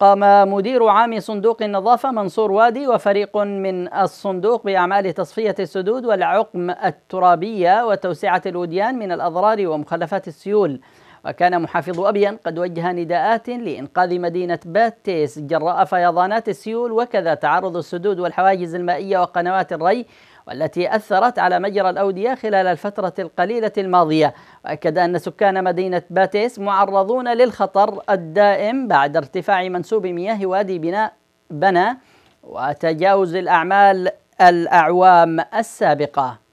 قام مدير عام صندوق النظافة منصور وادي وفريق من الصندوق بأعمال تصفية السدود والعقم الترابية وتوسعة الوديان من الأضرار ومخلفات السيول وكان محافظ أبين قد وجه نداءات لإنقاذ مدينة باتيس جراء فيضانات السيول وكذا تعرض السدود والحواجز المائية وقنوات الري والتي أثرت على مجرى الأودية خلال الفترة القليلة الماضية وأكد أن سكان مدينة باتيس معرضون للخطر الدائم بعد ارتفاع منسوب مياه وادي بناء بنا وتجاوز الأعمال الأعوام السابقة